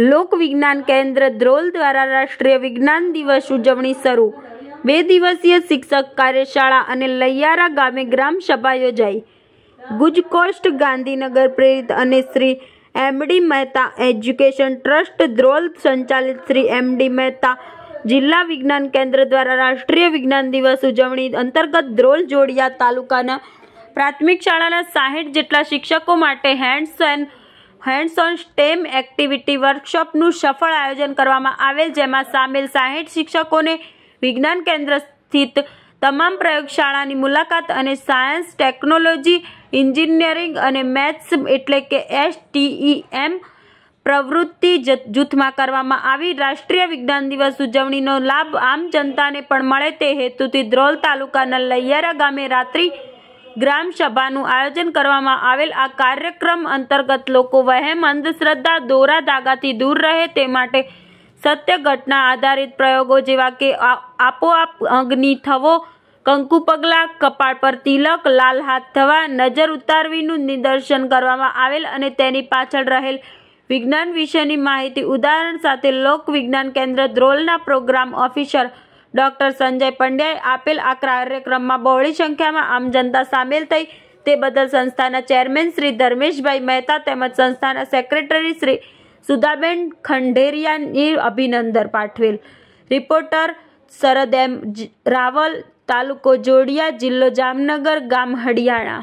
લોક વિજ્ઞાન કેન્દ્ર ધ્રોલ દ્વારા રાષ્ટ્રીય વિજ્ઞાન દિવસ ઉજવણી શરૂ બે દિવસીય શિક્ષક કાર્યશાળા અને લૈયારા ગામે ગ્રામ સભા યોજાઈ ગુજકોસ્ટ ગાંધીનગર પ્રેરિત અને Shri MD Mehta education trust Dhrol સંચાલિત શ્રી એમડી મહેતા જિલ્લા વિજ્ઞાન કેન્દ્ર દ્વારા રાષ્ટ્રીય વિજ્ઞાન દિવસ ઉજવણી અંતર્ગત ધ્રોલ જોડિયા તાલુકાના પ્રાથમિક શાળાના સાહીઠ જેટલા શિક્ષકો માટે hands and hands on STEM activity વર્કશોપનું સફળ આયોજન કરવામાં આવેલ જેમાં સામેલ સાહીઠ શિક્ષકોને વિજ્ઞાન કેન્દ્ર સ્થિત તમામ પ્રયોગશાળાની મુલાકાત અને સાયન્સ ટેકનોલોજી એન્જિનિયરિંગ અને મેથ્સ એટલે કે એસ એમ પ્રવૃત્તિ જૂથમાં કરવામાં આવી રાષ્ટ્રીય વિજ્ઞાન દિવસ ઉજવણીનો લાભ આમ જનતાને પણ મળે તે હેતુથી ધ્રોલ તાલુકાના લૈયારા ગામે રાત્રિ ગ્રામ સભાનું આયોજન કરવામાં આવેલ આ કાર્યક્રમ અંતર્ગત લોકો વહેમ અંધશ્રદ્ધા દોરા દાગાથી દૂર રહે તે માટે સત્ય ઘટના આધારિત પ્રયોગો જેવા કે આપોઆપ અગ્નિ થવો કંકુ પગલાં કપાળ પર તિલક લાલ હાથ થવા નજર ઉતારવીનું નિદર્શન કરવામાં આવેલ અને તેની પાછળ રહેલ વિજ્ઞાન વિશેની માહિતી ઉદાહરણ સાથે લોક વિજ્ઞાન કેન્દ્ર ધ્રોલના પ્રોગ્રામ ઓફિસર ડોક્ટર સંજય પંડ્યાએ આપેલ આ કાર્યક્રમમાં બહોળી સંખ્યામાં આમ જનતા સામેલ થઈ તે બદલ સંસ્થાના ચેરમેન શ્રી ધર્મેશભાઈ મહેતા તેમજ સંસ્થાના સેક્રેટરી શ્રી સુધાબેન ખંડેરિયાની અભિનંદન પાઠવેલ રિપોર્ટર શરદ એમ રાવલ તાલુકો જોડિયા જિલ્લો જામનગર ગામ હડિયાણા